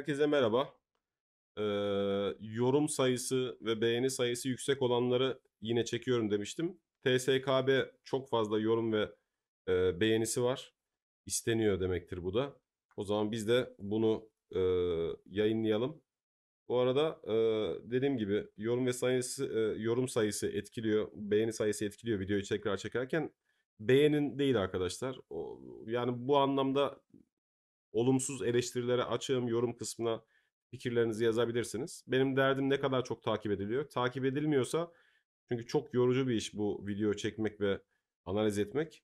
Herkese merhaba. Ee, yorum sayısı ve beğeni sayısı yüksek olanları yine çekiyorum demiştim. TSKB çok fazla yorum ve e, beğenisi var. İsteniyor demektir bu da. O zaman biz de bunu e, yayınlayalım. Bu arada e, dediğim gibi yorum ve sayısı e, yorum sayısı etkiliyor, beğeni sayısı etkiliyor videoyu tekrar çekerken. Beğenin değil arkadaşlar. O, yani bu anlamda Olumsuz eleştirilere açığım yorum kısmına fikirlerinizi yazabilirsiniz. Benim derdim ne kadar çok takip ediliyor. Takip edilmiyorsa çünkü çok yorucu bir iş bu video çekmek ve analiz etmek.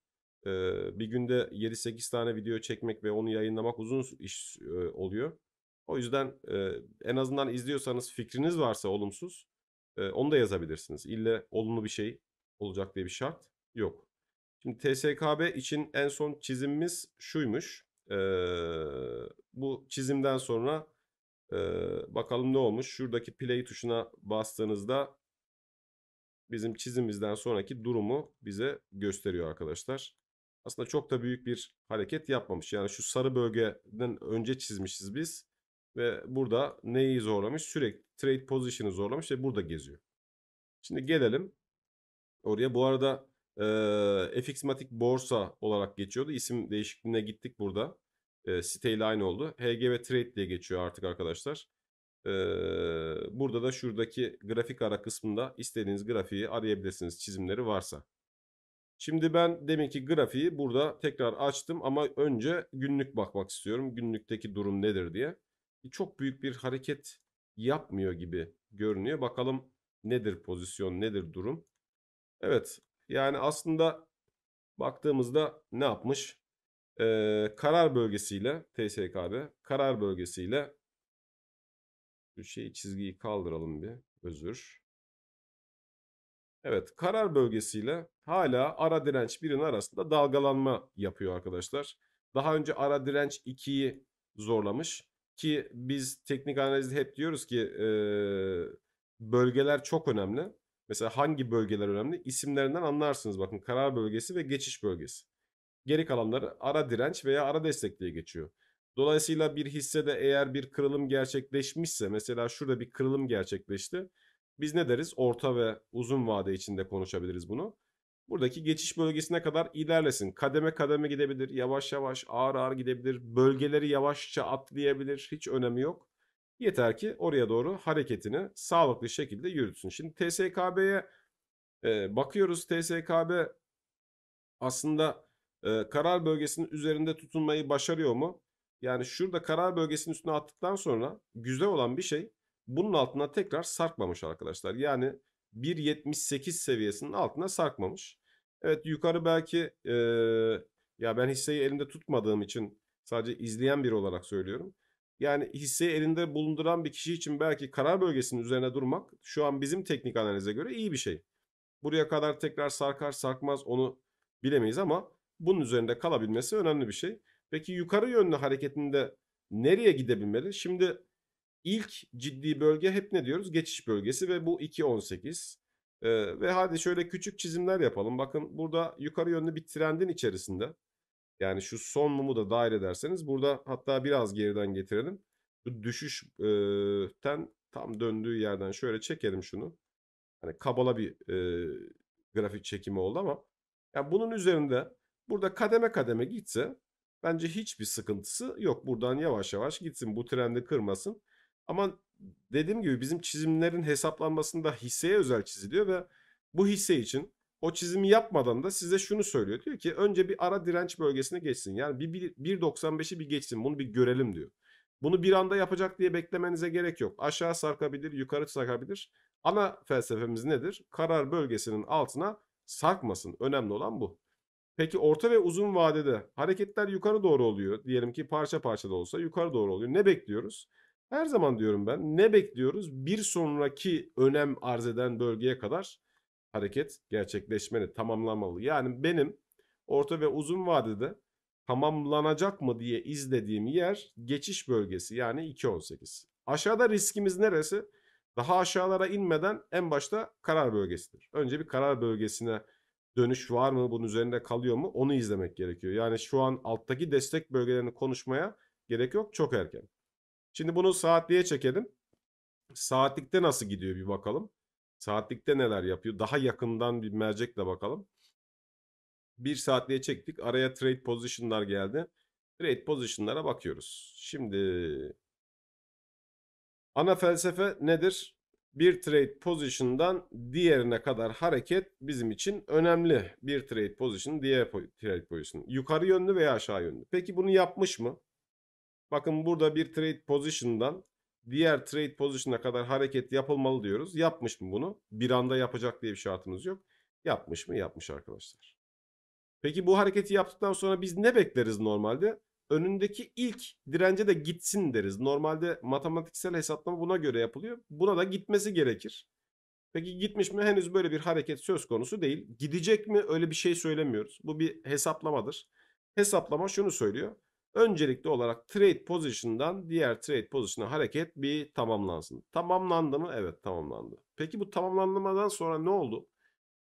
bir günde 7-8 tane video çekmek ve onu yayınlamak uzun iş oluyor. O yüzden en azından izliyorsanız fikriniz varsa olumsuz e, onu da yazabilirsiniz. İlle olumlu bir şey olacak diye bir şart yok. Şimdi TSKB için en son çizimimiz şuymuş. E, bu çizimden sonra e, bakalım ne olmuş. Şuradaki play tuşuna bastığınızda bizim çizimimizden sonraki durumu bize gösteriyor arkadaşlar. Aslında çok da büyük bir hareket yapmamış. Yani şu sarı bölgeden önce çizmişiz biz. Ve burada neyi zorlamış? Sürekli trade position'ı zorlamış ve burada geziyor. Şimdi gelelim oraya. Bu arada e, FXmatic Borsa olarak geçiyordu. İsim değişikliğine gittik burada. E, siteyle aynı oldu. HGV Trade diye geçiyor artık arkadaşlar. E, burada da şuradaki grafik ara kısmında istediğiniz grafiği arayabilirsiniz çizimleri varsa. Şimdi ben deminki grafiği burada tekrar açtım ama önce günlük bakmak istiyorum. Günlükteki durum nedir diye. Çok büyük bir hareket yapmıyor gibi görünüyor. Bakalım nedir pozisyon, nedir durum? Evet, yani aslında baktığımızda ne yapmış? Ee, karar bölgesiyle TSKB karar bölgesiyle bir şey çizgiyi kaldıralım bir özür. Evet karar bölgesiyle hala ara direnç birinin arasında dalgalanma yapıyor arkadaşlar. Daha önce ara direnç 2'yi zorlamış ki biz teknik analizde hep diyoruz ki e, bölgeler çok önemli. Mesela hangi bölgeler önemli? İsimlerinden anlarsınız bakın karar bölgesi ve geçiş bölgesi. Geri kalanları ara direnç veya ara destek diye geçiyor. Dolayısıyla bir hissede eğer bir kırılım gerçekleşmişse mesela şurada bir kırılım gerçekleşti. Biz ne deriz? Orta ve uzun vade içinde konuşabiliriz bunu. Buradaki geçiş bölgesine kadar ilerlesin. Kademe kademe gidebilir, yavaş yavaş, ağır ağır gidebilir, bölgeleri yavaşça atlayabilir, hiç önemi yok. Yeter ki oraya doğru hareketini sağlıklı şekilde yürütsün. Şimdi TSKB'ye e, bakıyoruz. TSKB aslında e, karar bölgesinin üzerinde tutunmayı başarıyor mu? Yani şurada karar bölgesinin üstüne attıktan sonra güzel olan bir şey bunun altına tekrar sarkmamış arkadaşlar. Yani 1.78 seviyesinin altına sarkmamış. Evet yukarı belki e, ya ben hisseyi elimde tutmadığım için sadece izleyen biri olarak söylüyorum. Yani hisseyi elinde bulunduran bir kişi için belki karar bölgesinin üzerine durmak şu an bizim teknik analize göre iyi bir şey. Buraya kadar tekrar sarkar sarkmaz onu bilemeyiz ama bunun üzerinde kalabilmesi önemli bir şey. Peki yukarı yönlü hareketinde nereye gidebilmeli? Şimdi ilk ciddi bölge hep ne diyoruz? Geçiş bölgesi ve bu 2.18. Ee, ve hadi şöyle küçük çizimler yapalım. Bakın burada yukarı yönlü bir trendin içerisinde yani şu son mumu da dahil ederseniz burada hatta biraz geriden getirelim. Bu düşüşten tam döndüğü yerden şöyle çekelim şunu. Hani kabala bir e, grafik çekimi oldu ama yani bunun üzerinde burada kademe kademe gitse bence hiçbir sıkıntısı yok. Buradan yavaş yavaş gitsin bu trendi kırmasın. Ama dediğim gibi bizim çizimlerin hesaplanmasında hisseye özel çiziliyor ve bu hisse için o çizimi yapmadan da size şunu söylüyor. Diyor ki önce bir ara direnç bölgesine geçsin. Yani bir 1.95'i bir geçsin bunu bir görelim diyor. Bunu bir anda yapacak diye beklemenize gerek yok. Aşağı sarkabilir, yukarı sarkabilir. Ana felsefemiz nedir? Karar bölgesinin altına sarkmasın. Önemli olan bu. Peki orta ve uzun vadede hareketler yukarı doğru oluyor. Diyelim ki parça parça da olsa yukarı doğru oluyor. Ne bekliyoruz? Her zaman diyorum ben ne bekliyoruz? Bir sonraki önem arz eden bölgeye kadar hareket gerçekleşmeli, tamamlamalı. Yani benim orta ve uzun vadede tamamlanacak mı diye izlediğim yer geçiş bölgesi yani 2.18. Aşağıda riskimiz neresi? Daha aşağılara inmeden en başta karar bölgesidir. Önce bir karar bölgesine dönüş var mı? Bunun üzerinde kalıyor mu? Onu izlemek gerekiyor. Yani şu an alttaki destek bölgelerini konuşmaya gerek yok. Çok erken. Şimdi bunu saatliğe çekelim. Saatlikte nasıl gidiyor bir bakalım. Saatlikte neler yapıyor? Daha yakından bir mercekle bakalım. Bir saatliğe çektik. Araya trade position'lar geldi. Trade position'lara bakıyoruz. Şimdi ana felsefe nedir? Bir trade position'dan diğerine kadar hareket bizim için önemli. Bir trade position, diğer trade position. Yukarı yönlü veya aşağı yönlü. Peki bunu yapmış mı? Bakın burada bir trade position'dan diğer trade position'a kadar hareket yapılmalı diyoruz. Yapmış mı bunu? Bir anda yapacak diye bir şartımız yok. Yapmış mı? Yapmış arkadaşlar. Peki bu hareketi yaptıktan sonra biz ne bekleriz normalde? Önündeki ilk dirence de gitsin deriz. Normalde matematiksel hesaplama buna göre yapılıyor. Buna da gitmesi gerekir. Peki gitmiş mi? Henüz böyle bir hareket söz konusu değil. Gidecek mi? Öyle bir şey söylemiyoruz. Bu bir hesaplamadır. Hesaplama şunu söylüyor. Öncelikli olarak trade position'dan diğer trade position'a hareket bir tamamlansın. Tamamlandı mı? Evet tamamlandı. Peki bu tamamlanmadan sonra ne oldu?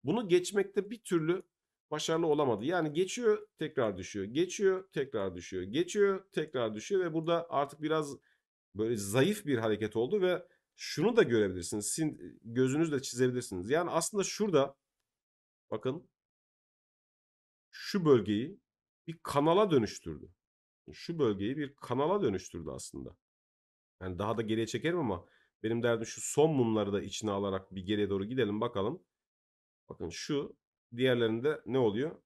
Bunu geçmekte bir türlü başarılı olamadı. Yani geçiyor tekrar düşüyor. Geçiyor tekrar düşüyor. Geçiyor tekrar düşüyor ve burada artık biraz böyle zayıf bir hareket oldu ve şunu da görebilirsiniz. Sin gözünüzle çizebilirsiniz. Yani aslında şurada bakın şu bölgeyi bir kanala dönüştürdü. E, şu bölgeyi bir kanala dönüştürdü aslında. Yani daha da geriye çekerim ama benim derdim şu son mumları da içine alarak bir geriye doğru gidelim bakalım. Bakın şu diğerlerinde ne oluyor?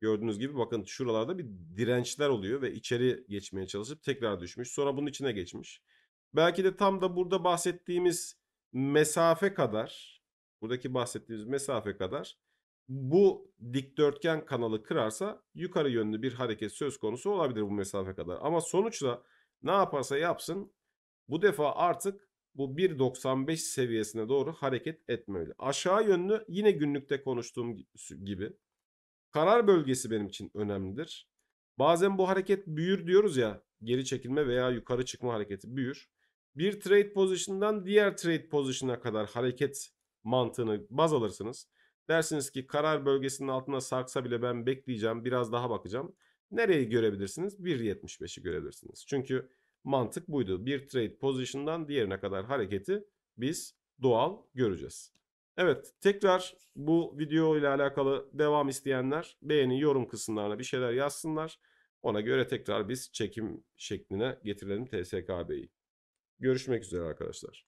Gördüğünüz gibi bakın şuralarda bir dirençler oluyor ve içeri geçmeye çalışıp tekrar düşmüş. Sonra bunun içine geçmiş. Belki de tam da burada bahsettiğimiz mesafe kadar buradaki bahsettiğimiz mesafe kadar bu dikdörtgen kanalı kırarsa yukarı yönlü bir hareket söz konusu olabilir bu mesafe kadar. Ama sonuçta ne yaparsa yapsın bu defa artık bu 1.95 seviyesine doğru hareket etmeli. Aşağı yönlü yine günlükte konuştuğum gibi karar bölgesi benim için önemlidir. Bazen bu hareket büyür diyoruz ya geri çekilme veya yukarı çıkma hareketi büyür. Bir trade pozisyondan diğer trade pozisyona kadar hareket mantığını baz alırsınız. Dersiniz ki karar bölgesinin altına sarksa bile ben bekleyeceğim biraz daha bakacağım. Nereyi görebilirsiniz? 1.75'i görebilirsiniz. Çünkü mantık buydu. Bir trade pozisyondan diğerine kadar hareketi biz doğal göreceğiz. Evet tekrar bu video ile alakalı devam isteyenler beğeni yorum kısımlarına bir şeyler yazsınlar. Ona göre tekrar biz çekim şekline getirelim TSKB'yi. Görüşmek üzere arkadaşlar.